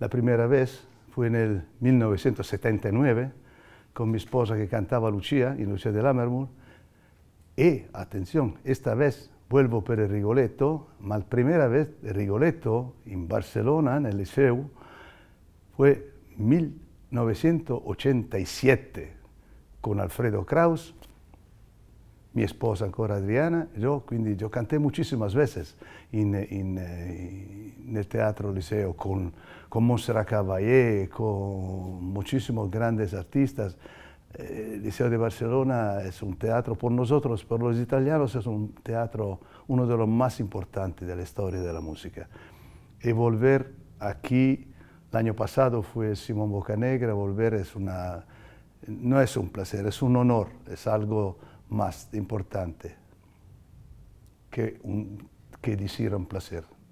La primera vez fue en el 1979 con mi esposa que cantaba Lucia, y lucia de Lammermoor. Y, atención, esta vez vuelvo por el Rigoletto, ma la primera vez el Rigoletto en Barcelona, en el Liceu, fue 1987 con Alfredo Kraus, mi esposa ancora Adriana, yo, quindi yo canté muchísimas veces en, el Teatro Liceo con, con Montserrat Caballé, con muchísimos grandes artistas. El eh, Liceo de Barcelona es un teatro, por nosotros, por los italianos, es un teatro, uno de los más importantes de la historia de la música. Y volver aquí, el año pasado fue Simón Bocanegra, volver es una, no es un placer, es un honor, es algo más importante que, que decir un placer.